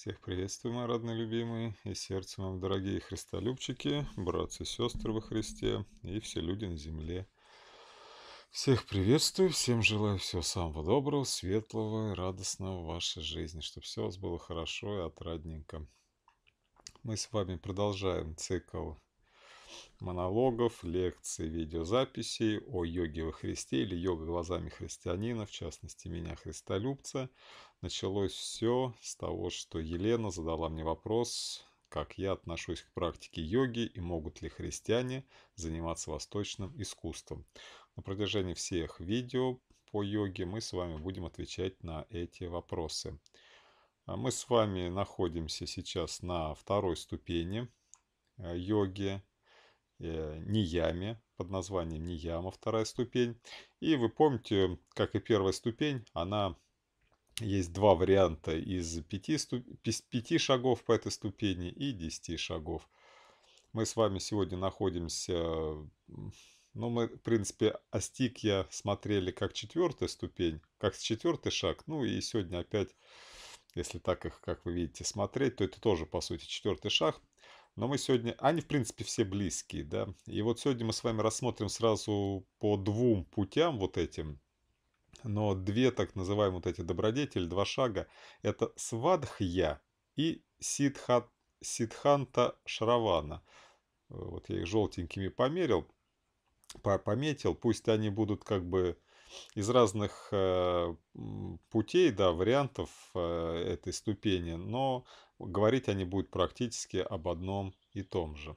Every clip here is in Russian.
Всех приветствую, мои родные любимые, и сердцем вам, дорогие христолюбчики, братцы и сестры во Христе, и все люди на земле. Всех приветствую, всем желаю всего самого доброго, светлого и радостного в вашей жизни, чтобы все у вас было хорошо и отрадненько. Мы с вами продолжаем цикл монологов, лекций, видеозаписей о йоге во Христе или йога глазами христианина, в частности меня, христолюбца. Началось все с того, что Елена задала мне вопрос, как я отношусь к практике йоги и могут ли христиане заниматься восточным искусством. На протяжении всех видео по йоге мы с вами будем отвечать на эти вопросы. А мы с вами находимся сейчас на второй ступени э, йоги. Э, Нияме под названием Нияма, вторая ступень. И вы помните, как и первая ступень, она есть два варианта из пяти, ступ... пяти шагов по этой ступени и десяти шагов. Мы с вами сегодня находимся... Ну, мы, в принципе, астик я смотрели как четвертая ступень, как четвертый шаг. Ну, и сегодня опять, если так их, как вы видите, смотреть, то это тоже, по сути, четвертый шаг. Но мы сегодня... Они, в принципе, все близкие, да. И вот сегодня мы с вами рассмотрим сразу по двум путям вот этим. Но две так называемые вот эти добродетели, два шага, это свадхья и ситха, ситханта шравана. Вот я их желтенькими померил, по пометил. Пусть они будут как бы из разных э, путей, да, вариантов э, этой ступени, но говорить они будут практически об одном и том же.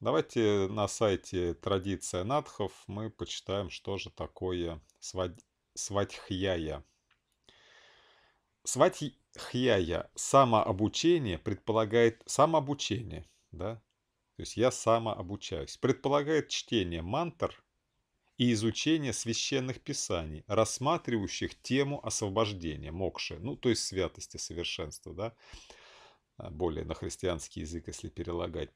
Давайте на сайте «Традиция надхов» мы почитаем, что же такое свадь... Свадьхьяя Сватьхьяя – самообучение предполагает самообучение, да? То есть я самообучаюсь. Предполагает чтение мантр и изучение священных писаний, рассматривающих тему освобождения, мокши, ну, то есть святости, совершенства, да, а, более на христианский язык, если перелагать.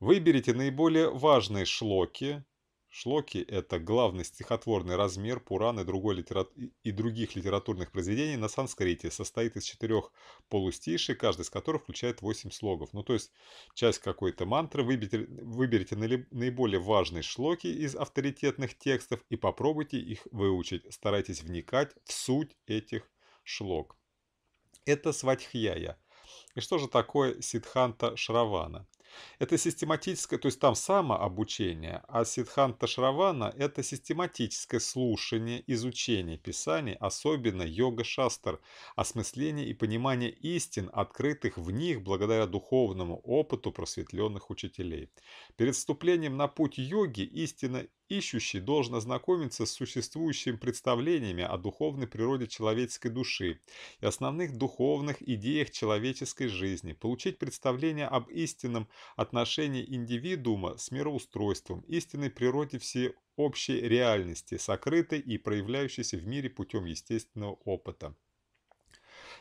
Выберите наиболее важные шлоки, Шлоки – это главный стихотворный размер Пуран и, другой литера... и других литературных произведений на санскрите. Состоит из четырех полустейшей, каждый из которых включает восемь слогов. Ну, то есть, часть какой-то мантры, выберите, выберите наиболее важные шлоки из авторитетных текстов и попробуйте их выучить. Старайтесь вникать в суть этих шлок. Это сватхьяя. И что же такое сидханта шравана? Это систематическое, то есть там самообучение, а Сидханта Шравана – это систематическое слушание, изучение писаний, особенно йога-шастр, осмысление и понимание истин, открытых в них благодаря духовному опыту просветленных учителей. Перед вступлением на путь йоги истина ищущий должен ознакомиться с существующими представлениями о духовной природе человеческой души и основных духовных идеях человеческой жизни, получить представление об истинном отношение индивидуума с мироустройством, истинной природе всеобщей реальности, сокрытой и проявляющейся в мире путем естественного опыта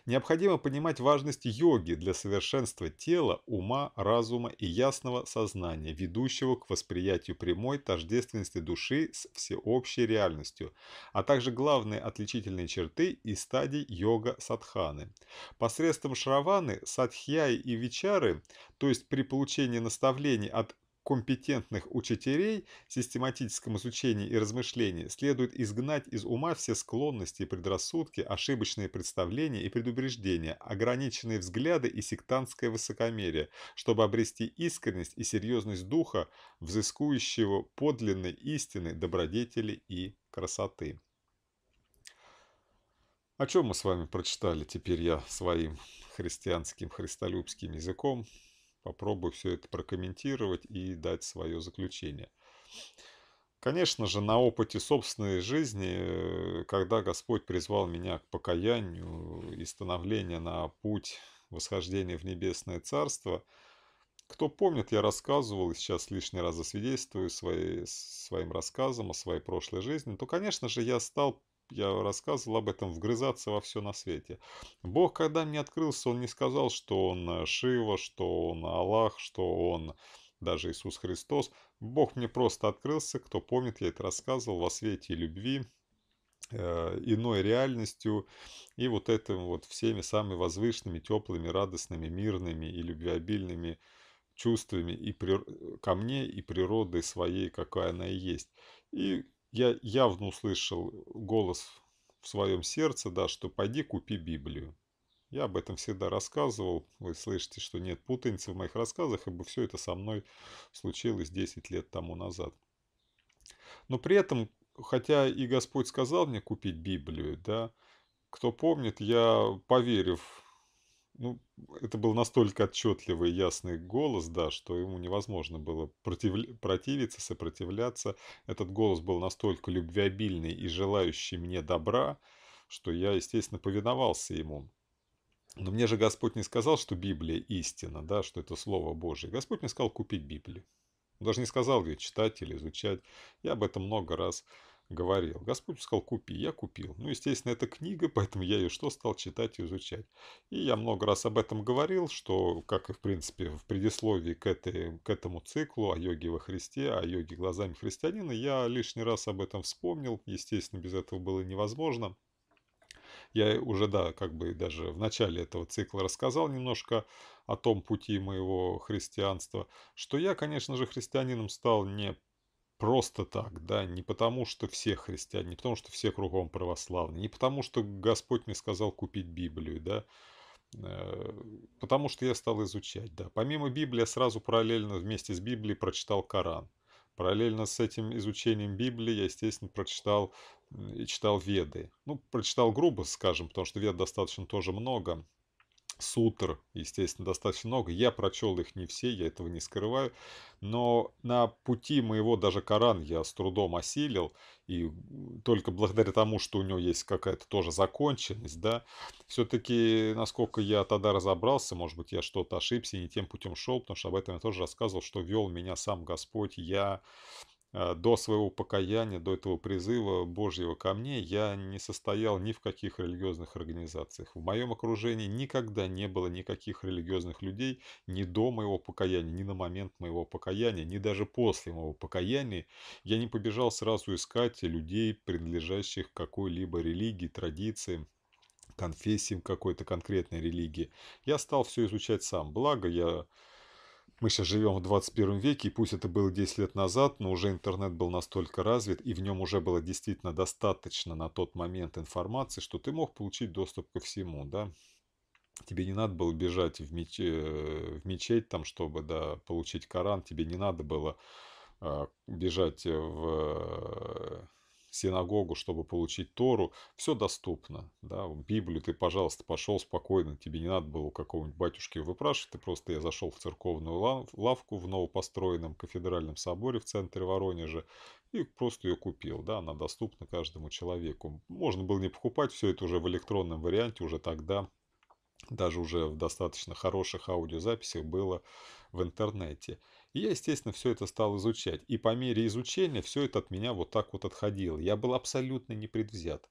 необходимо понимать важность йоги для совершенства тела, ума, разума и ясного сознания, ведущего к восприятию прямой тождественности души с всеобщей реальностью, а также главные отличительные черты и стадии йога-садханы. Посредством шраваны, садхьяи и вичары, то есть при получении наставлений от компетентных учителей систематическом изучении и размышлении следует изгнать из ума все склонности и предрассудки, ошибочные представления и предубеждения, ограниченные взгляды и сектантское высокомерие, чтобы обрести искренность и серьезность духа, взыскующего подлинной истины, добродетели и красоты. О чем мы с вами прочитали, теперь я своим христианским, христолюбским языком – попробую все это прокомментировать и дать свое заключение. Конечно же, на опыте собственной жизни, э, когда Господь призвал меня к покаянию и становлению на путь восхождения в небесное царство, кто помнит, я рассказывал, и сейчас лишний раз засвидетельствую свои, своим рассказом о своей прошлой жизни, то, конечно же, я стал я рассказывал об этом, вгрызаться во все на свете. Бог, когда мне открылся, он не сказал, что он э, Шива, что он э, Аллах, что он даже Иисус Христос. Бог мне просто открылся, кто помнит, я это рассказывал, во свете любви, э, иной реальностью и вот этим вот всеми самыми возвышенными, теплыми, радостными, мирными и любвеобильными чувствами и при... Э, ко мне и природы своей, какая она и есть. И я явно услышал голос в своем сердце, да, что «пойди купи Библию». Я об этом всегда рассказывал. Вы слышите, что нет путаницы в моих рассказах, ибо все это со мной случилось 10 лет тому назад. Но при этом, хотя и Господь сказал мне купить Библию, да, кто помнит, я, поверив ну, это был настолько отчетливый ясный голос, да, что ему невозможно было против... противиться, сопротивляться. Этот голос был настолько любвеобильный и желающий мне добра, что я, естественно, повиновался ему. Но мне же Господь не сказал, что Библия истина, да, что это Слово Божье. Господь мне сказал купить Библию. Он даже не сказал ее читать или изучать. Я об этом много раз говорил. Господь сказал, купи. Я купил. Ну, естественно, это книга, поэтому я ее что стал читать и изучать. И я много раз об этом говорил, что, как и, в принципе, в предисловии к, этой, к этому циклу о йоге во Христе, о йоге глазами христианина, я лишний раз об этом вспомнил. Естественно, без этого было невозможно. Я уже, да, как бы даже в начале этого цикла рассказал немножко о том пути моего христианства, что я, конечно же, христианином стал не просто так, да, не потому, что все христиане, не потому, что все кругом православные, не потому, что Господь мне сказал купить Библию, да, э, потому что я стал изучать, да. Помимо Библии я сразу параллельно вместе с Библией прочитал Коран. Параллельно с этим изучением Библии я, естественно, прочитал и читал Веды. Ну, прочитал грубо, скажем, потому что Вед достаточно тоже много сутр, естественно, достаточно много. Я прочел их не все, я этого не скрываю. Но на пути моего даже Коран я с трудом осилил. И только благодаря тому, что у него есть какая-то тоже законченность, да, все-таки, насколько я тогда разобрался, может быть, я что-то ошибся и не тем путем шел, потому что об этом я тоже рассказывал, что вел меня сам Господь. Я а, до своего покаяния, до этого призыва Божьего ко мне, я не состоял ни в каких религиозных организациях. В моем окружении никогда не было никаких религиозных людей ни до моего покаяния, ни на момент моего покаяния, ни даже после моего покаяния. Я не побежал сразу искать людей, принадлежащих какой-либо религии, традиции конфессиям какой-то конкретной религии. Я стал все изучать сам. Благо, я мы сейчас живем в 21 веке, и пусть это было 10 лет назад, но уже интернет был настолько развит, и в нем уже было действительно достаточно на тот момент информации, что ты мог получить доступ ко всему, да. Тебе не надо было бежать в, меч... Э, в мечеть, там, чтобы да, получить Коран, тебе не надо было э, бежать в э, синагогу, чтобы получить Тору, все доступно. Да? Библию ты, пожалуйста, пошел спокойно, тебе не надо было какого-нибудь батюшки выпрашивать, ты просто я зашел в церковную лавку в новопостроенном кафедральном соборе в центре Воронежа и просто ее купил. Да? Она доступна каждому человеку. Можно было не покупать все это уже в электронном варианте, уже тогда даже уже в достаточно хороших аудиозаписях было в интернете. И я, естественно, все это стал изучать. И по мере изучения все это от меня вот так вот отходило. Я был абсолютно непредвзят.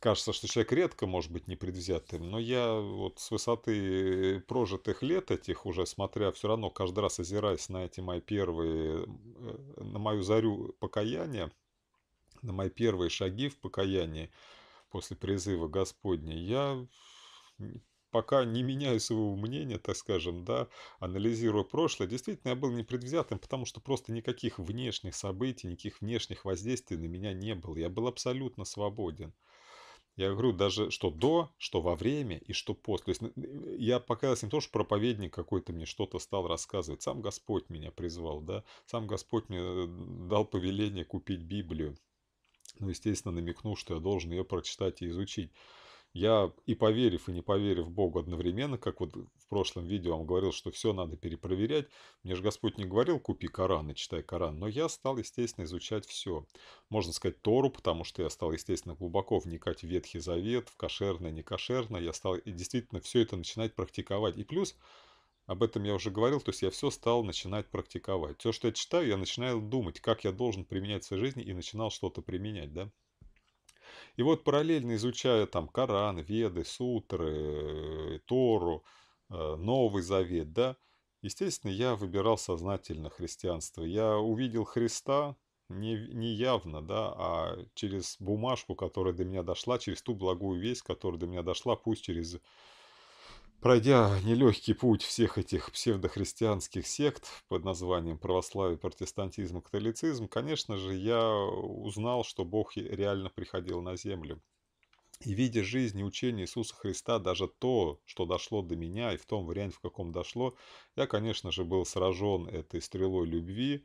Кажется, что человек редко может быть непредвзятым, но я вот с высоты прожитых лет этих уже смотря, все равно каждый раз озираясь на эти мои первые, э, на мою зарю покаяния, на мои первые шаги в покаянии после призыва Господня, я пока не меняю своего мнения, так скажем, да, анализируя прошлое, действительно я был непредвзятым, потому что просто никаких внешних событий, никаких внешних воздействий на меня не было. Я был абсолютно свободен. Я говорю даже, что до, что во время и что после. То есть э, я показалось не то, что проповедник какой-то мне что-то стал рассказывать. Сам Господь меня призвал, да. Сам Господь мне э, дал повеление купить Библию. Ну, естественно, намекнул, что я должен ее прочитать и изучить. Я и поверив, и не поверив Богу одновременно, как вот в прошлом видео вам говорил, что все надо перепроверять. Мне же Господь не говорил, купи Коран и читай Коран, но я стал, естественно, изучать все. Можно сказать Тору, потому что я стал, естественно, глубоко вникать в Ветхий Завет, в кошерное, не кошерное. Я стал и действительно все это начинать практиковать. И плюс, об этом я уже говорил, то есть я все стал начинать практиковать. Все, что я читаю, я начинал думать, как я должен применять в своей жизни, и начинал что-то применять, да. И вот параллельно изучая там Коран, Веды, Сутры, э, Тору, э, Новый Завет, да, естественно, я выбирал сознательно христианство. Я увидел Христа не, не явно, да, а через бумажку, которая до меня дошла, через ту благую весть, которая до меня дошла, пусть через Пройдя нелегкий путь всех этих псевдохристианских сект под названием православие, протестантизм, католицизм, конечно же, я узнал, что Бог реально приходил на землю. И видя жизнь и учение Иисуса Христа, даже то, что дошло до меня и в том варианте, в каком дошло, я, конечно же, был сражен этой стрелой любви.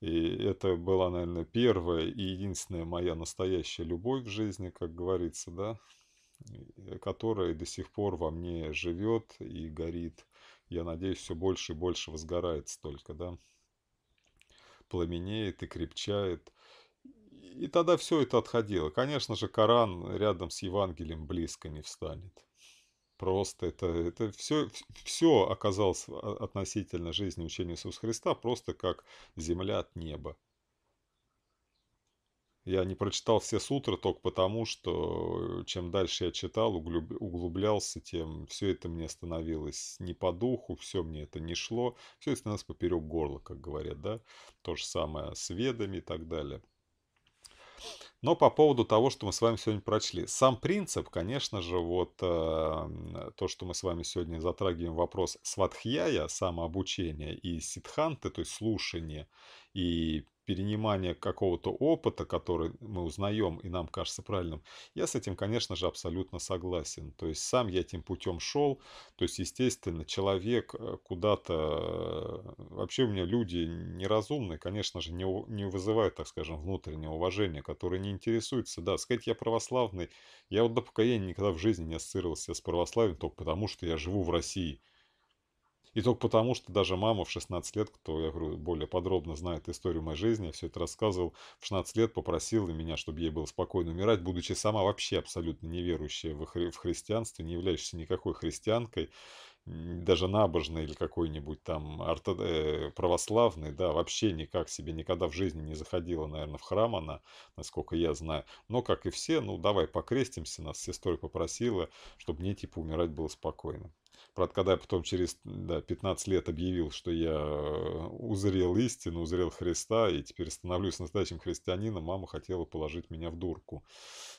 И это была, наверное, первая и единственная моя настоящая любовь в жизни, как говорится, да, Э, которое до сих пор во мне живет и горит. Я надеюсь, все больше и больше возгорается, только, да? Пламенеет и крепчает. И тогда все это отходило. Конечно же, Коран рядом с Евангелием близко не встанет. Просто это, это все, все оказалось а, относительно жизни учения Иисуса Христа, просто как земля от неба. Я не прочитал все сутры только потому, что э, чем дальше я читал, углублялся, тем все это мне становилось не по духу, все мне это не шло, все это нас поперек горла, как говорят, да. То же самое с ведами и так далее. Но по поводу того, что мы с вами сегодня прочли. Сам принцип, конечно же, вот э, то, что мы с вами сегодня затрагиваем вопрос сватхьяя, самообучения и ситханты, то есть слушания и перенимание какого-то опыта, который мы узнаем и нам кажется правильным, я с этим, конечно же, абсолютно согласен. То есть сам я этим путем шел, то есть, естественно, человек э, куда-то... Э, вообще у меня люди неразумные, конечно же, не, не вызывают, так скажем, внутреннее уважение, которые не интересуются. Да, сказать, я православный, я вот до покаяния никогда в жизни не ассоциировался с православием только потому, что я живу в России – и только потому, что даже мама в 16 лет, кто, я говорю, более подробно знает историю моей жизни, я все это рассказывал, в 16 лет попросила меня, чтобы ей было спокойно умирать, будучи сама вообще абсолютно неверующая в, хри в христианство, не являющаяся никакой христианкой, даже набожной или какой-нибудь там ортод... э, православной, да, вообще никак себе никогда в жизни не заходила, наверное, в храм она, насколько я знаю. Но, как и все, ну, давай покрестимся, нас с сестрой попросила, чтобы мне, типа, умирать было спокойно. Правда, когда я потом через да, 15 лет объявил, что я э, узрел истину, узрел Христа, и теперь становлюсь настоящим христианином, мама хотела положить меня в дурку.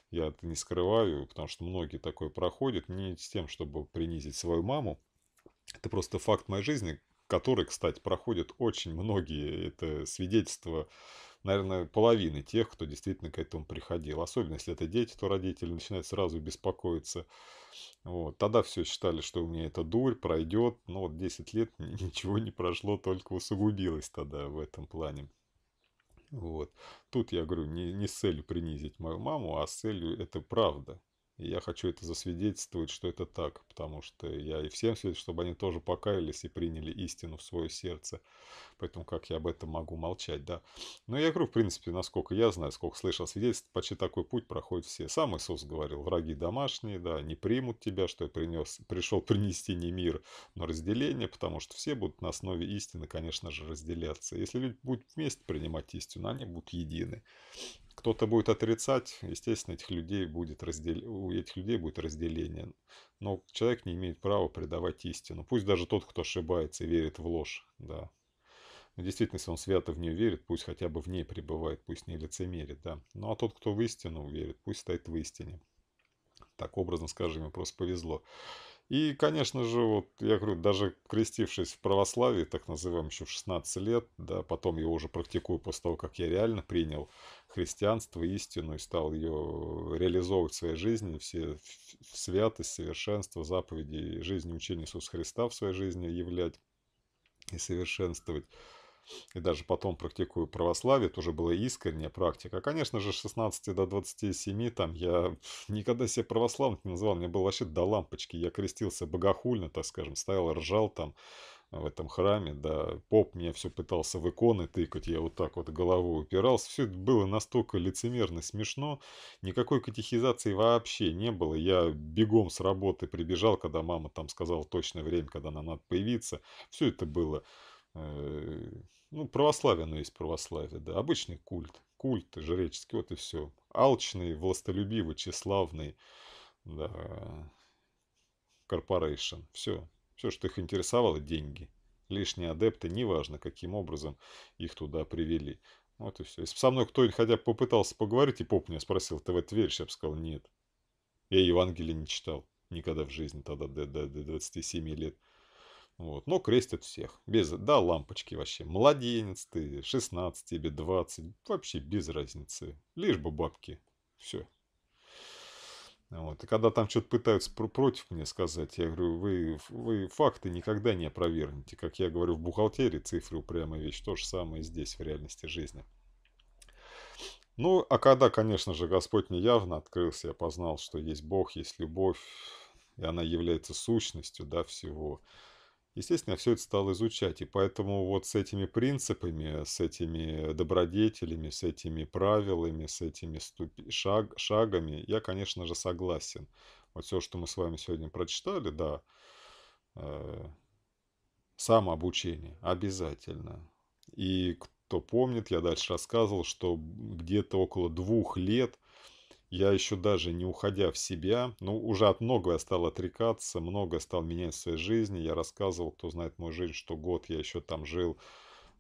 Я это не скрываю, потому что многие такое проходят, не с тем, чтобы принизить свою маму. Это просто факт моей жизни, который, кстати, проходят очень многие. Это свидетельство наверное, половины тех, кто действительно к этому приходил. Особенно, если это дети, то родители начинают сразу беспокоиться. Вот. Тогда все считали, что у меня эта дурь пройдет. Но вот 10 лет ничего не прошло, только усугубилось тогда в этом плане. Вот. Тут я говорю не, не с целью принизить мою маму, а с целью это правда. И я хочу это засвидетельствовать, что это так, потому что я и всем свидетельствую, чтобы они тоже покаялись и приняли истину в свое сердце. Поэтому как я об этом могу молчать, да? Но я говорю, в принципе, насколько я знаю, сколько слышал свидетельств, почти такой путь проходит все. Сам Иисус говорил, враги домашние, да, не примут тебя, что я принес, пришел принести не мир, но разделение, потому что все будут на основе истины, конечно же, разделяться. Если люди будут вместе принимать истину, они будут едины кто-то будет отрицать, естественно, этих людей будет раздел... у этих людей будет разделение. Но человек не имеет права предавать истину. Пусть даже тот, кто ошибается и верит в ложь, да. Но действительно, если он свято в нее верит, пусть хотя бы в ней пребывает, пусть не лицемерит, да. Ну а тот, кто в истину верит, пусть стоит в истине. Так образно скажем, ему просто повезло. И, конечно же, вот я говорю, даже крестившись в православии, так называемом, еще в 16 лет, да, потом я уже практикую после того, как я реально принял христианство, истину и стал ее реализовывать в своей жизни, все святость, совершенство, заповеди жизни учения Иисуса Христа в своей жизни являть и совершенствовать и даже потом практикую православие, тоже была искренняя практика. Конечно же, с 16 до 27 там я никогда себя православным не называл, мне было вообще до лампочки. Я крестился богохульно, так скажем, стоял, ржал там в этом храме, да, поп меня все пытался в иконы тыкать, я вот так вот головой упирался. Все это было настолько лицемерно смешно, никакой катехизации вообще не было. Я бегом с работы прибежал, когда мама там сказала точное время, когда нам надо появиться. Все это было Э, ну, православие, оно есть православие, да, обычный культ, культ жреческий, вот и все. Алчный, властолюбивый, тщеславный, да, корпорейшн, все. Все, что их интересовало, деньги. Лишние адепты, неважно, каким образом их туда привели. Вот и все. Если бы со мной кто-нибудь хотя бы попытался поговорить, и поп меня спросил, ты в это веришь? Я бы сказал, нет. Я Евангелие не читал никогда в жизни тогда, до, до, до 27 лет. Вот. Но крестят всех. Без, да, лампочки вообще. Младенец ты, 16 тебе, 20. Вообще без разницы. Лишь бы бабки. Все. Вот. И когда там что-то пытаются пр против мне сказать, я говорю, вы, вы факты никогда не опровергнете. Как я говорю, в бухгалтерии цифры упрямая вещь. То же самое здесь, в реальности жизни. Ну, а когда, конечно же, Господь мне явно открылся, я познал, что есть Бог, есть любовь, и она является сущностью, да, всего, Естественно, я все это стал изучать, и поэтому вот с этими принципами, с этими добродетелями, с этими правилами, с этими ступи- шаг, шагами я, конечно же, согласен. Вот все, что мы с вами сегодня прочитали, да, э, самообучение обязательно. И кто помнит, я дальше рассказывал, что где-то около двух лет – я еще даже не уходя в себя, ну уже от многое стал отрекаться, многое стал менять в своей жизни. Я рассказывал, кто знает мою жизнь, что год я еще там жил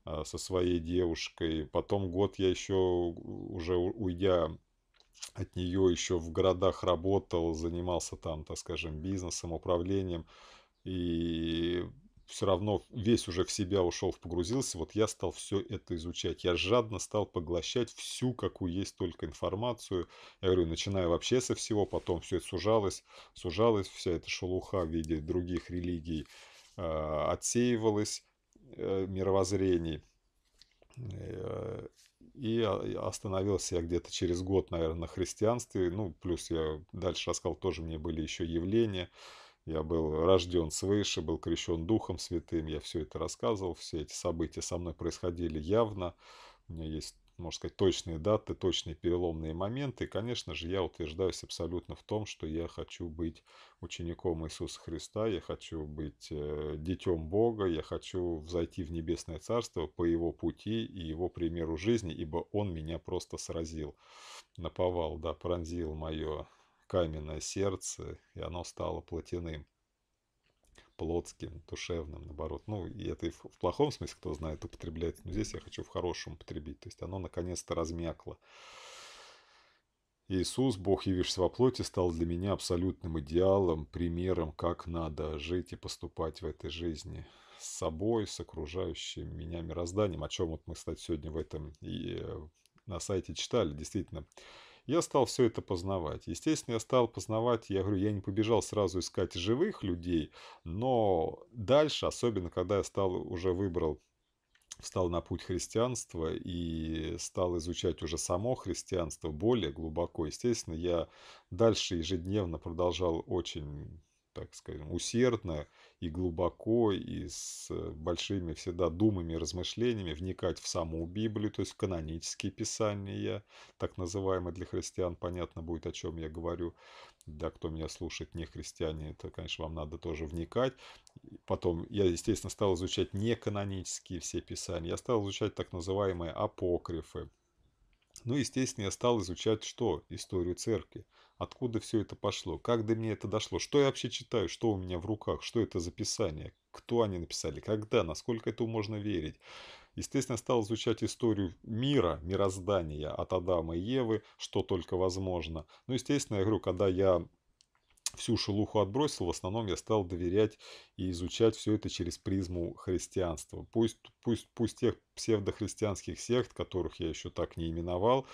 э, со своей девушкой. Потом год я еще, уже уйдя от нее, еще в городах работал, занимался там, так скажем, бизнесом, управлением. И все равно весь уже в себя ушел, погрузился, вот я стал все это изучать. Я жадно стал поглощать всю, какую есть только информацию. Я говорю, начиная вообще со всего, потом все это сужалось, сужалось, вся эта шелуха в виде других религий э, отсеивалась, э, мировоззрений. Э, а, и остановился я где-то через год, наверное, на христианстве. Ну, плюс я дальше рассказал, тоже мне были еще явления. Я был рожден свыше, был крещен Духом Святым, я все это рассказывал, все эти события со мной происходили явно. У меня есть, можно сказать, точные даты, точные переломные моменты. И, конечно же, я утверждаюсь абсолютно в том, что я хочу быть учеником Иисуса Христа, я хочу быть э, детем Бога, я хочу взойти в Небесное Царство по Его пути и Его примеру жизни, ибо Он меня просто сразил, наповал, да, пронзил мое каменное сердце, и оно стало плотяным, плотским, душевным, наоборот. Ну, и это и в, плохом смысле, кто знает, употреблять. Но здесь я хочу в хорошем употребить. То есть оно наконец-то размякло. Иисус, Бог, явившись во плоти, стал для меня абсолютным идеалом, примером, как надо жить и поступать в этой жизни с собой, с окружающим меня мирозданием, о чем вот мы, кстати, сегодня в этом и э, на сайте читали. Действительно, я стал все это познавать. Естественно, я стал познавать, я говорю, я не побежал сразу искать живых людей, но дальше, особенно когда я стал уже выбрал встал на путь христианства и стал изучать уже само христианство более глубоко. Естественно, я дальше ежедневно продолжал очень так скажем, усердно и глубоко, и с э, большими всегда думами, размышлениями вникать в саму Библию, то есть в канонические писания, так называемые для христиан, понятно будет, о чем я говорю. Да, кто меня слушает, не христиане, это, конечно, вам надо тоже вникать. Потом я, естественно, стал изучать не канонические все писания, я стал изучать так называемые апокрифы. Ну, естественно, я стал изучать что? Историю церкви. Откуда все это пошло? Как до меня это дошло? Что я вообще читаю? Что у меня в руках? Что это за писание? Кто они написали? Когда? Насколько этому можно верить? Естественно, стал изучать историю мира, мироздания от Адама и Евы, что только возможно. Ну, естественно, я говорю, когда я всю шелуху отбросил, в основном я стал доверять и изучать все это через призму христианства. Пусть, пусть, пусть тех псевдохристианских сект, которых я еще так не именовал,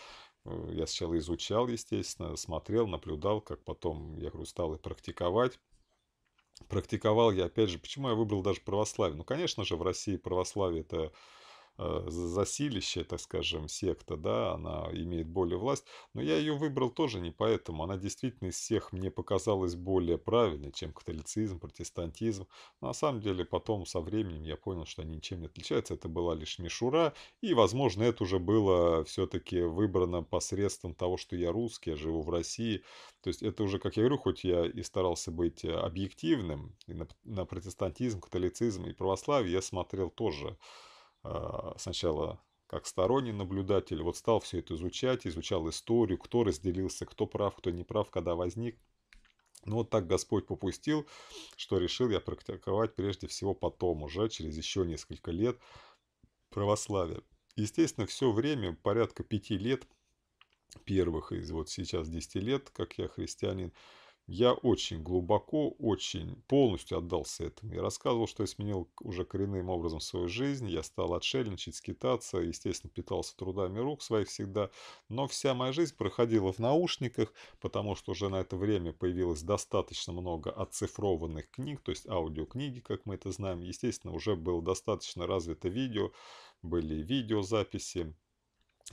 э, я сначала изучал, естественно, смотрел, наблюдал, как потом, я говорю, стал и практиковать. Практиковал я, опять же, почему я выбрал даже православие? Ну, конечно же, в России православие – это Э, засилище, так скажем, секта, да, она имеет более власть, но я ее выбрал тоже не поэтому, она действительно из всех мне показалась более правильной, чем католицизм, протестантизм, но на самом деле потом со временем я понял, что они ничем не отличаются, это была лишь мишура, и, возможно, это уже было все-таки выбрано посредством того, что я русский, я живу в России, то есть это уже, как я говорю, хоть я и старался быть э, объективным, и на, на протестантизм, католицизм и православие я смотрел тоже а, сначала как сторонний наблюдатель, вот стал все это изучать, изучал историю, кто разделился, кто прав, кто не прав, когда возник. Но ну, вот так Господь попустил, что решил я практиковать прежде всего потом, уже через еще несколько лет православие Естественно, все время, порядка пяти лет, первых из вот сейчас десяти лет, как я христианин, я очень глубоко, очень полностью отдался этому. Я рассказывал, что я сменил уже коренным образом свою жизнь. Я стал отшельничать, скитаться, естественно, питался трудами рук своих всегда. Но вся моя жизнь проходила в наушниках, потому что уже на это время появилось достаточно много оцифрованных книг, то есть аудиокниги, как мы это знаем. Естественно, уже было достаточно развито видео, были видеозаписи,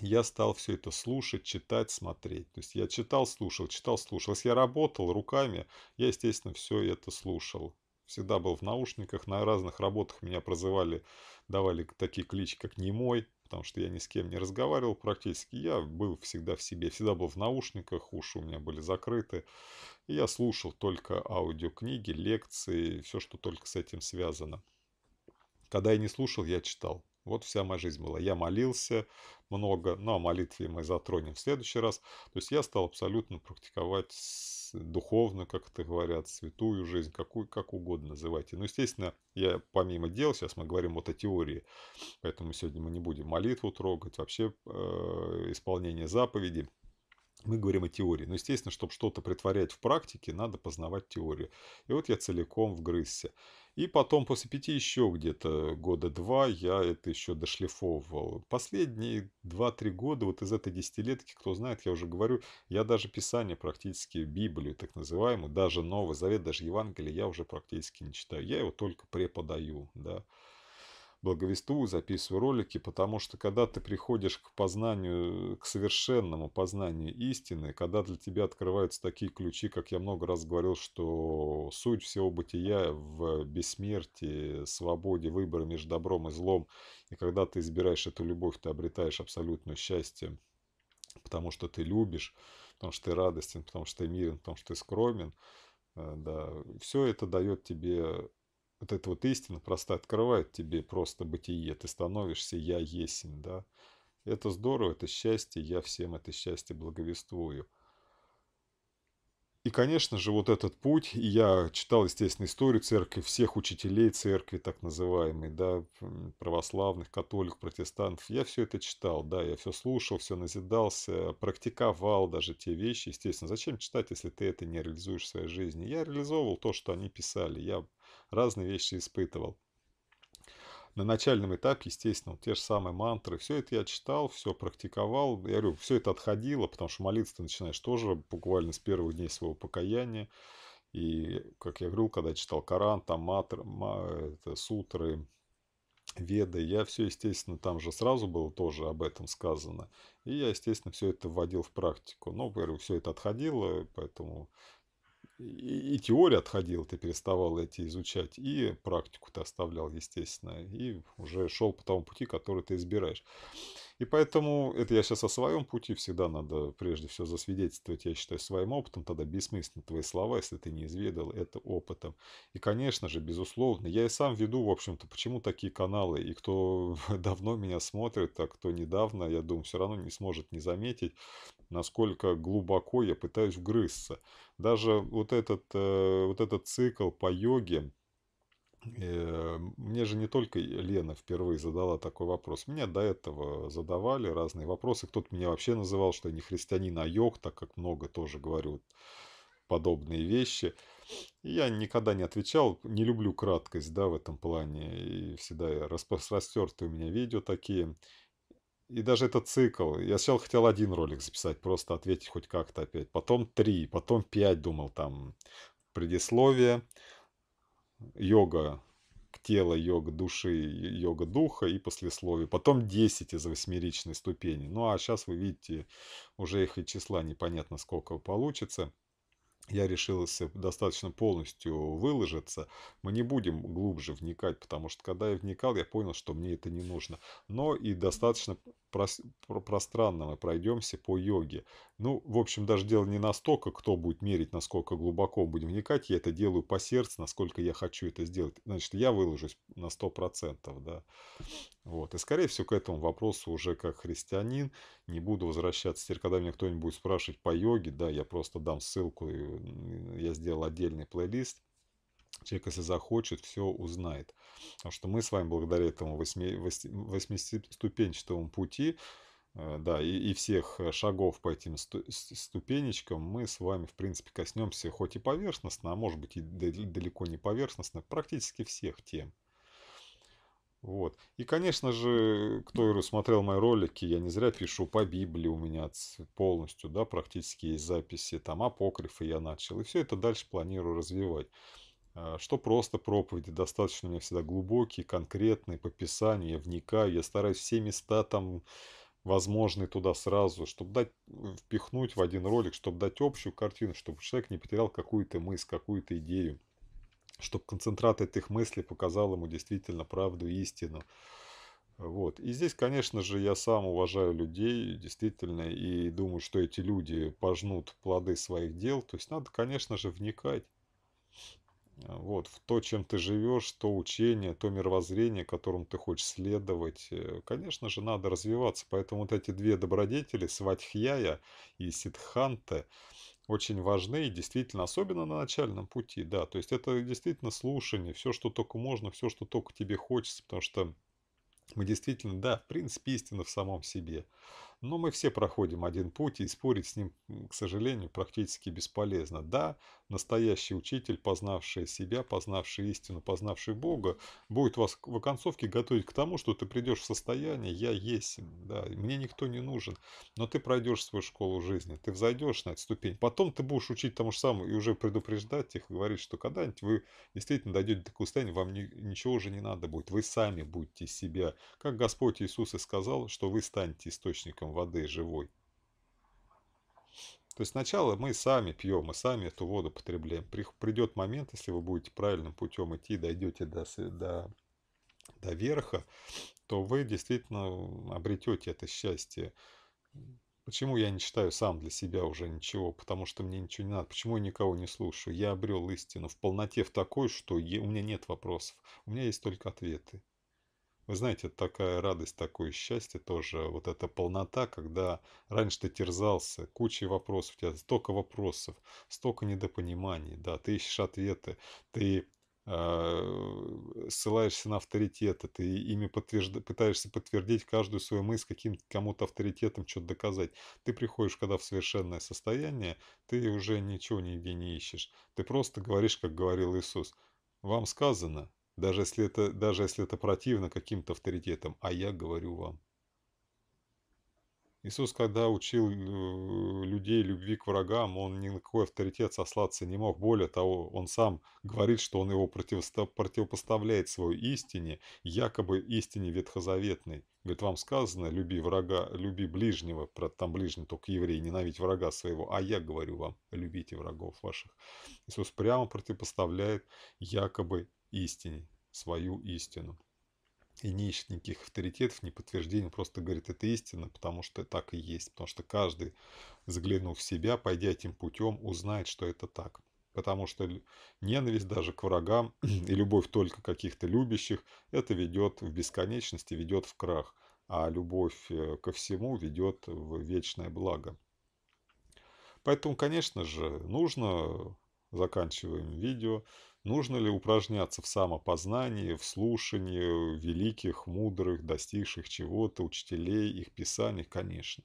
я стал все это слушать, читать, смотреть. То есть я читал, слушал, читал, слушал. Если я работал руками, я, естественно, все это слушал. Всегда был в наушниках, на разных работах меня прозывали, давали такие клички, как «Немой», потому что я ни с кем не разговаривал практически. Я был всегда в себе, всегда был в наушниках, уши у меня были закрыты. И я слушал только аудиокниги, лекции, все, что только с этим связано. Когда я не слушал, я читал. Вот вся моя жизнь была. Я молился много, но о молитве мы затронем в следующий раз. То есть я стал абсолютно практиковать духовно, как это говорят, святую жизнь, какую, как угодно называйте. Но, естественно, я помимо дел, сейчас мы говорим вот о теории, поэтому сегодня мы не будем молитву трогать, вообще э, исполнение заповеди мы говорим о теории. Но, естественно, чтобы что-то притворять в практике, надо познавать теорию. И вот я целиком вгрызся. И потом, после пяти еще где-то года два, я это еще дошлифовывал. Последние два-три года вот из этой десятилетки, кто знает, я уже говорю, я даже Писание практически, Библию так называемую, даже Новый Завет, даже Евангелие я уже практически не читаю. Я его только преподаю, да благовествую, записываю ролики, потому что когда ты приходишь к познанию, к совершенному познанию истины, когда для тебя открываются такие ключи, как я много раз говорил, что суть всего бытия в бессмертии, свободе, выбора между добром и злом, и когда ты избираешь эту любовь, ты обретаешь абсолютное счастье, потому что ты любишь, потому что ты радостен, потому что ты мирен, потому что ты скромен, э, да, все это дает тебе вот эта вот истина просто открывает тебе просто бытие. Ты становишься «я есень», да. Это здорово, это счастье, я всем это счастье благовествую. И, конечно же, вот этот путь, я читал, естественно, историю церкви, всех учителей церкви, так называемые, да, православных, католиков, протестантов, я все это читал, да, я все слушал, все назидался, практиковал даже те вещи, естественно, зачем читать, если ты это не реализуешь в своей жизни? Я реализовывал то, что они писали, я разные вещи испытывал. На начальном этапе, естественно, те же самые мантры. Все это я читал, все практиковал. Я говорю, все это отходило, потому что молиться ты начинаешь тоже буквально с первых дней своего покаяния. И, как я говорил, когда читал Коран, там матр, ма, это, сутры, веды, я все, естественно, там же сразу было тоже об этом сказано. И я, естественно, все это вводил в практику. Но, ну, говорю, все это отходило, поэтому и, и теория отходил, ты переставал эти изучать, и практику ты оставлял, естественно, и уже шел по тому пути, который ты избираешь. И поэтому это я сейчас о своем пути, всегда надо прежде всего засвидетельствовать, я считаю, своим опытом, тогда бессмысленно твои слова, если ты не изведал это опытом. И, конечно же, безусловно, я и сам веду, в общем-то, почему такие каналы, и кто давно меня смотрит, а кто недавно, я думаю, все равно не сможет не заметить, насколько глубоко я пытаюсь вгрызться. Даже вот этот, э, вот этот цикл по йоге, э, мне же не только Лена впервые задала такой вопрос. Меня до этого задавали разные вопросы. Кто-то меня вообще называл, что я не христианин, а йог, так как много тоже говорю подобные вещи. я никогда не отвечал, не люблю краткость, да, в этом плане. И всегда распростертые у меня видео такие. И даже этот цикл. Я сначала хотел один ролик записать, просто ответить хоть как-то опять. Потом три, потом пять думал там. Предисловие, йога к телу, йога души, йога духа и послесловие. Потом 10 из восьмеричной ступени. Ну а сейчас вы видите, уже их и числа непонятно сколько получится я решился достаточно полностью выложиться. Мы не будем глубже вникать, потому что когда я вникал, я понял, что мне это не нужно. Но и достаточно пространно мы пройдемся по йоге. Ну, в общем, даже дело не настолько, кто будет мерить, насколько глубоко мы будем вникать. Я это делаю по сердцу, насколько я хочу это сделать. Значит, я выложусь на 100%, да. Вот. И, скорее всего, к этому вопросу уже как христианин не буду возвращаться. Теперь, когда меня кто-нибудь будет спрашивать по йоге, да, я просто дам ссылку, я сделал отдельный плейлист. Человек, если захочет, все узнает. Потому что мы с вами благодаря этому восьми, восьми, восьмиступенчатому пути Э, да, и, и всех э, шагов по этим ступенечкам мы с вами, в принципе, коснемся хоть и поверхностно, а может быть и далеко не поверхностно, практически всех тем. Вот. И, конечно же, кто смотрел мои ролики, я не зря пишу по Библии у меня полностью, да, практически есть записи, там апокрифы я начал. И все это дальше планирую развивать. Э, что просто проповеди, достаточно у меня всегда глубокие, конкретные, по Писанию, я вникаю, я стараюсь все места там возможны туда сразу, чтобы дать, впихнуть в один ролик, чтобы дать общую картину, чтобы человек не потерял какую-то мысль, какую-то идею, чтобы концентрат этих мыслей показал ему действительно правду истину. Вот. И здесь, конечно же, я сам уважаю людей, действительно, и думаю, что эти люди пожнут плоды своих дел. То есть надо, конечно же, вникать. А, вот, в то, чем ты живешь, то учение, то мировоззрение, которому ты хочешь следовать. Э, конечно же, надо развиваться. Поэтому вот эти две добродетели, Сватхьяя и Сидханте, очень важны и действительно, особенно на начальном пути, да. То есть это действительно слушание, все, что только можно, все, что только тебе хочется, потому что мы действительно, да, в принципе, истина в самом себе. Но мы все проходим один путь, и спорить с ним, к сожалению, практически бесполезно. Да, настоящий учитель, познавший себя, познавший истину, познавший Бога, будет вас в оконцовке готовить к тому, что ты придешь в состояние «я есть», да, «мне никто не нужен», но ты пройдешь свою школу жизни, ты взойдешь на эту ступень. Потом ты будешь учить тому же самому и уже предупреждать их, говорить, что когда-нибудь вы действительно дойдете до такого состояния, вам ничего уже не надо будет, вы сами будете себя. Как Господь Иисус и сказал, что вы станете источником воды живой. То есть сначала мы сами пьем, мы сами эту воду потребляем. Придет момент, если вы будете правильным путем идти, дойдете до, до, до верха, то вы действительно обретете это счастье. Почему я не читаю сам для себя уже ничего? Потому что мне ничего не надо. Почему я никого не слушаю? Я обрел истину в полноте в такой, что у меня нет вопросов. У меня есть только ответы. Вы ну, знаете, такая радость, такое счастье тоже, вот эта полнота, когда раньше ты терзался, куча вопросов, у тебя столько вопросов, столько недопониманий, да, ты ищешь ответы, ты э, ссылаешься на авторитеты, ты ими подтвержд... пытаешься подтвердить каждую свою мысль каким-то кому-то авторитетом, что-то доказать. Ты приходишь, когда в совершенное состояние, ты уже ничего нигде не ищешь. Ты просто говоришь, как говорил Иисус. Вам сказано, даже если это, даже если это противно каким-то авторитетам, а я говорю вам. Иисус, когда учил э, людей любви к врагам, он ни на какой авторитет сослаться не мог. Более того, он сам говорит, что он его противопоставляет своей истине, якобы истине ветхозаветной. Говорит, вам сказано, люби врага, люби ближнего, там ближний только еврей, ненавидь врага своего, а я говорю вам, любите врагов ваших. Иисус прямо противопоставляет якобы истине, свою истину. И не ищет никаких авторитетов, ни подтверждений, просто говорит, это истина, потому что так и есть. Потому что каждый, заглянув в себя, пойдя этим путем, узнает, что это так. Потому что ненависть даже к врагам и любовь только каких-то любящих, это ведет в бесконечности, ведет в крах. А любовь э, ко всему ведет в вечное благо. Поэтому, конечно же, нужно, э, заканчиваем видео, Нужно ли упражняться в самопознании, в слушании великих, мудрых, достигших чего-то, учителей, их писаний? Конечно.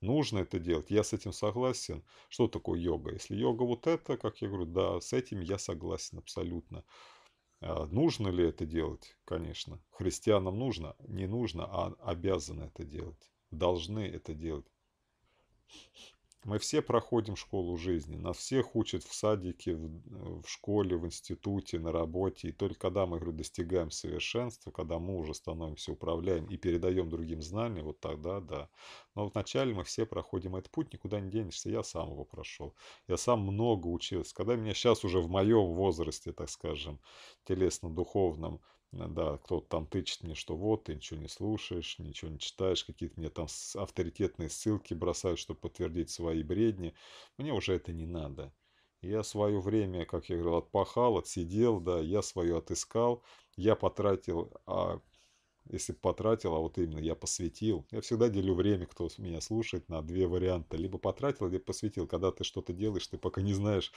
Нужно это делать, я с этим согласен. Что такое йога? Если йога вот это, как я говорю, да, с этим я согласен абсолютно. А нужно ли это делать? Конечно. Христианам нужно, не нужно, а обязаны это делать. Должны это делать. Мы все проходим школу жизни, нас всех учат в садике, в, э, в школе, в институте, на работе. И только когда мы, говорю, достигаем совершенства, когда мы уже становимся управляем и передаем другим знания, вот тогда да. Но вначале мы все проходим этот путь, никуда не денешься. Я сам его прошел. Я сам много учился. Когда меня сейчас уже в моем возрасте, так скажем, телесно-духовном, да, кто-то там тычет мне, что вот, ты ничего не слушаешь, ничего не читаешь, какие-то мне там авторитетные ссылки бросают, чтобы подтвердить свои бредни. Мне уже это не надо. Я свое время, как я говорил, отпахал, отсидел, да, я свое отыскал, я потратил, а если потратил, а вот именно я посвятил. Я всегда делю время, кто меня слушает, на две варианта. Либо потратил, либо посвятил. Когда ты что-то делаешь, ты пока не знаешь,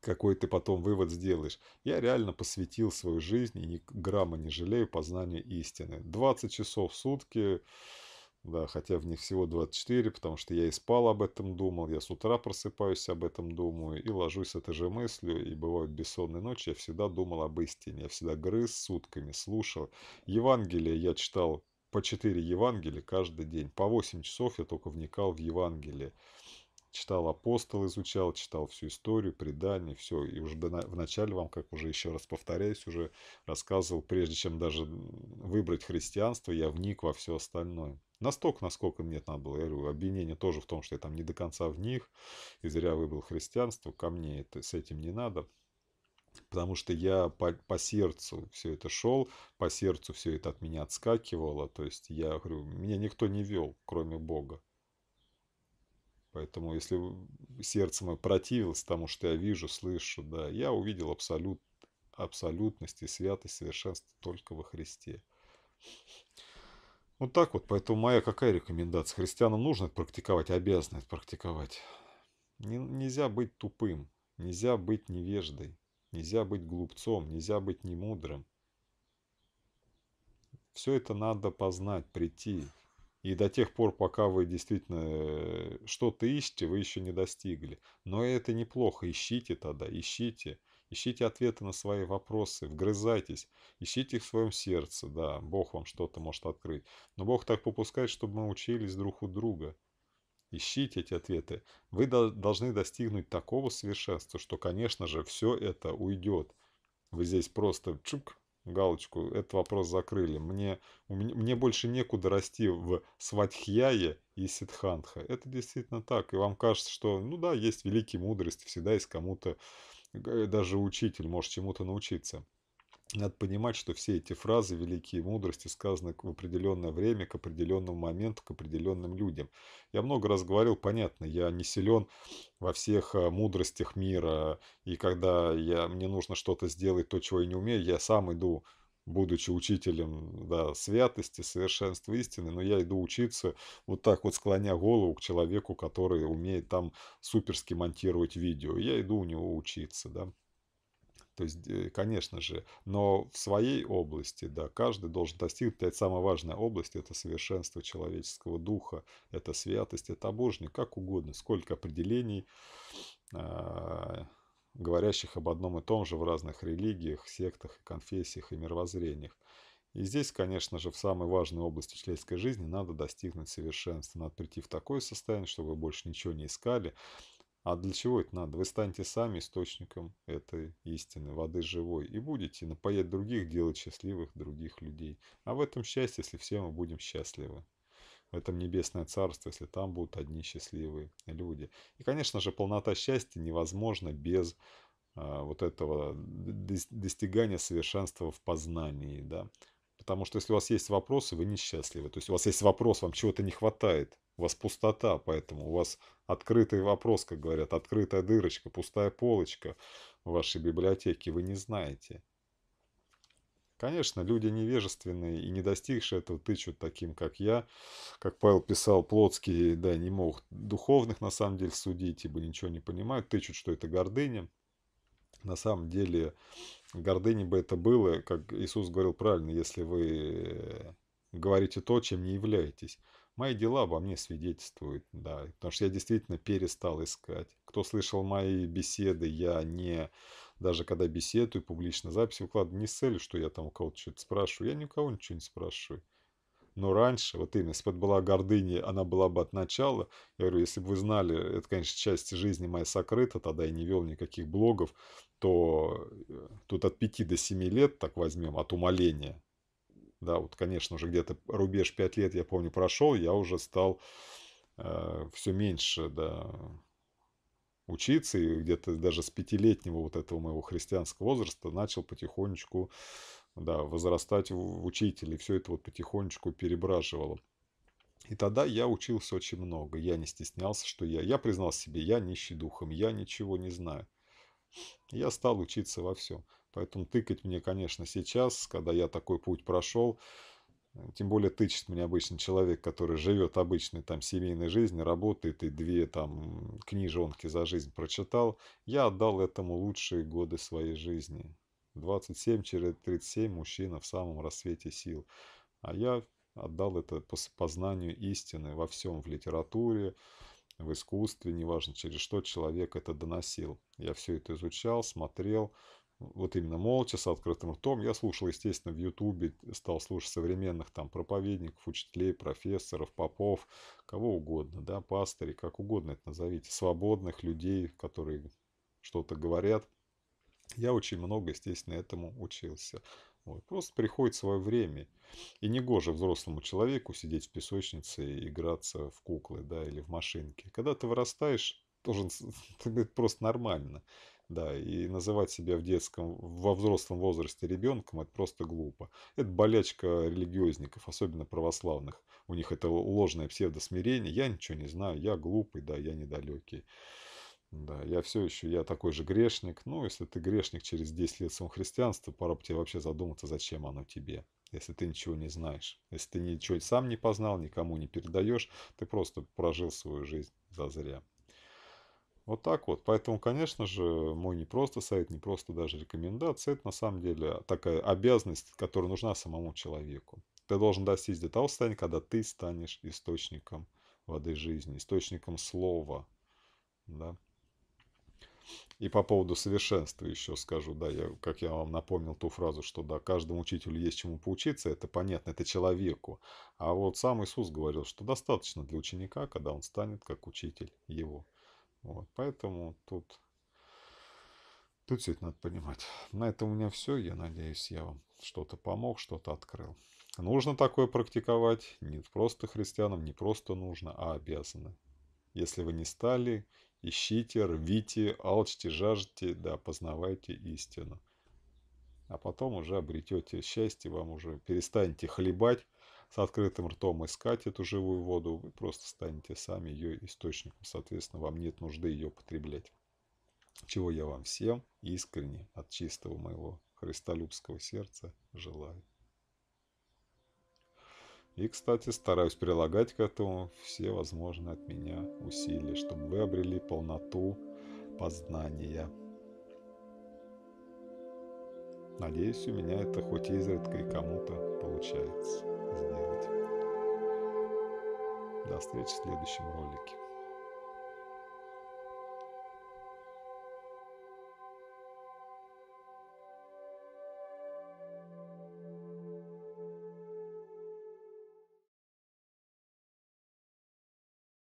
какой ты потом вывод сделаешь. Я реально посвятил свою жизнь и ни грамма не жалею познания истины. 20 часов в сутки, да, хотя в них всего 24, потому что я и спал об этом думал, я с утра просыпаюсь об этом думаю и ложусь с этой же мыслью, и бывают бессонные ночи, я всегда думал об истине, я всегда грыз сутками, слушал. Евангелие я читал по 4 Евангелия каждый день, по 8 часов я только вникал в Евангелие читал апостол, изучал, читал всю историю, предание, все. И уже вначале вам, как уже еще раз повторяюсь, уже рассказывал, прежде чем даже выбрать христианство, я вник во все остальное. Настолько, насколько мне надо было. Я говорю, обвинение тоже в том, что я там не до конца в них, и зря выбрал христианство, ко мне это, с этим не надо. Потому что я по, по сердцу все это шел, по сердцу все это от меня отскакивало. То есть я говорю, меня никто не вел, кроме Бога. Поэтому если сердце мое противилось тому, что я вижу, слышу, да, я увидел абсолют, абсолютность и святость, совершенство только во Христе. Вот так вот. Поэтому моя какая рекомендация? Христианам нужно это практиковать, обязаны это практиковать. Не, нельзя быть тупым, нельзя быть невеждой, нельзя быть глупцом, нельзя быть немудрым. Все это надо познать, прийти, и до тех пор, пока вы действительно э, что-то ищете, вы еще не достигли. Но это неплохо. Ищите тогда, ищите. Ищите ответы на свои вопросы, вгрызайтесь, ищите их в своем сердце, да, Бог вам что-то может открыть. Но Бог так попускает, чтобы мы учились друг у друга. Ищите эти ответы. Вы должны достигнуть такого совершенства, что, конечно же, все это уйдет. Вы здесь просто чук, галочку, этот вопрос закрыли. Мне, мне, мне больше некуда расти в Сватхьяе и Сидхантха. Это действительно так. И вам кажется, что, ну да, есть великие мудрости, всегда есть кому-то, э, даже учитель может чему-то научиться. Надо понимать, что все эти фразы, великие мудрости, сказаны в определенное время, к определенному моменту, к определенным людям. Я много раз говорил, понятно, я не силен во всех э, мудростях мира. И когда я, мне нужно что-то сделать, то, чего я не умею, я сам иду будучи учителем да, святости, совершенства истины, но я иду учиться вот так вот склоня голову к человеку, который умеет там суперски монтировать видео. Я иду у него учиться, да. То есть, э, конечно же, но в своей области, да, каждый должен достигнуть, это самая важная область, это совершенство человеческого духа, это святость, это обожник, как угодно, сколько определений, а, говорящих об одном и том же в разных религиях, сектах, конфессиях и мировоззрениях. И здесь, конечно же, в самой важной области человеческой жизни надо достигнуть совершенства. Надо прийти в такое состояние, чтобы вы больше ничего не искали, а для чего это надо? Вы станете сами источником этой истины, воды живой, и будете напоять других, делать счастливых других людей. А в этом счастье, если все мы будем счастливы. В этом небесное царство, если там будут одни счастливые люди. И, конечно же, полнота счастья невозможна без а, вот этого достигания совершенства в познании, да. Потому что если у вас есть вопросы, вы несчастливы. То есть у вас есть вопрос, вам чего-то не хватает. У вас пустота, поэтому у вас открытый вопрос, как говорят, открытая дырочка, пустая полочка в вашей библиотеке, вы не знаете. Конечно, люди невежественные и не достигшие этого тычут таким, как я. Как Павел писал, плотские, да, не могут духовных на самом деле судить, ибо ничего не понимают, тычут, что это гордыня. На самом деле, гордыни бы это было, как Иисус говорил правильно, если вы э, говорите то, чем не являетесь. Мои дела обо мне свидетельствуют, да, потому что я действительно перестал искать. Кто слышал мои беседы, я не, даже когда беседую, публично записи выкладываю, не с целью, что я там у кого-то что-то спрашиваю, я ни у кого ничего не спрашиваю. Но раньше, вот именно, если бы была гордыня, она была бы от начала. Я говорю, если бы вы знали, это, конечно, часть жизни моя сокрыта, тогда я не вел никаких блогов, то э, тут от 5 до 7 лет, так возьмем, от умоления, да, вот, конечно, уже где-то рубеж 5 лет, я помню, прошел, я уже стал э, все меньше, да, учиться, и где-то даже с пятилетнего вот этого моего христианского возраста начал потихонечку, да, возрастать в, учителе, все это вот потихонечку перебраживало. И тогда я учился очень много, я не стеснялся, что я, я признал себе, я нищий духом, я ничего не знаю. Я стал учиться во всем. Поэтому тыкать мне, конечно, сейчас, когда я такой путь прошел, э, тем более тычет мне обычный человек, который живет обычной там семейной жизнью, работает и две там книжонки за жизнь прочитал. Я отдал этому лучшие годы своей жизни. 27 через 37 мужчина в самом рассвете сил. А я отдал это по познанию истины во всем, в литературе, в искусстве, неважно через что человек это доносил. Я все это изучал, смотрел, вот именно молча, с открытым ртом. Я слушал, естественно, в Ютубе, стал слушать современных там проповедников, учителей, профессоров, попов, кого угодно, да, пастырей, как угодно это назовите, свободных людей, которые что-то говорят. Я очень много, естественно, этому учился. Вот. Просто приходит свое время. И не негоже взрослому человеку сидеть в песочнице и играться в куклы, да, или в машинке. Когда ты вырастаешь, тоже это просто нормально. Да, и называть себя в детском, во взрослом возрасте ребенком, это просто глупо. Это болячка религиозников, особенно православных. У них это ложное псевдосмирение. Я ничего не знаю, я глупый, да, я недалекий. Да, я все еще, я такой же грешник. Ну, если ты грешник через 10 лет христианства, пора бы тебе вообще задуматься, зачем оно тебе если ты ничего не знаешь. Если ты ничего сам не познал, никому не передаешь, ты просто прожил свою жизнь зазря. Вот так вот. Поэтому, конечно же, мой не просто совет, не просто даже рекомендация, это на самом деле такая обязанность, которая нужна самому человеку. Ты должен достичь до того состояния, когда ты станешь источником воды жизни, источником слова. Да? И по поводу совершенства еще скажу, да, я, как я вам напомнил ту фразу, что да, каждому учителю есть чему поучиться, это понятно, это человеку. А вот сам Иисус говорил, что достаточно для ученика, когда он станет как учитель его. Вот, поэтому тут, тут все это надо понимать. На этом у меня все. Я надеюсь, я вам что-то помог, что-то открыл. Нужно такое практиковать не просто христианам, не просто нужно, а обязаны. Если вы не стали, ищите, рвите, алчьте, жаждите, да, познавайте истину. А потом уже обретете счастье, вам уже перестанете хлебать, с открытым ртом искать эту живую воду, вы просто станете сами ее источником. Соответственно, вам нет нужды ее потреблять. Чего я вам всем искренне от чистого моего христолюбского сердца желаю. И, кстати, стараюсь прилагать к этому все возможные от меня усилия, чтобы вы обрели полноту познания. Надеюсь, у меня это хоть изредка и кому-то получается сделать. До встречи в следующем ролике.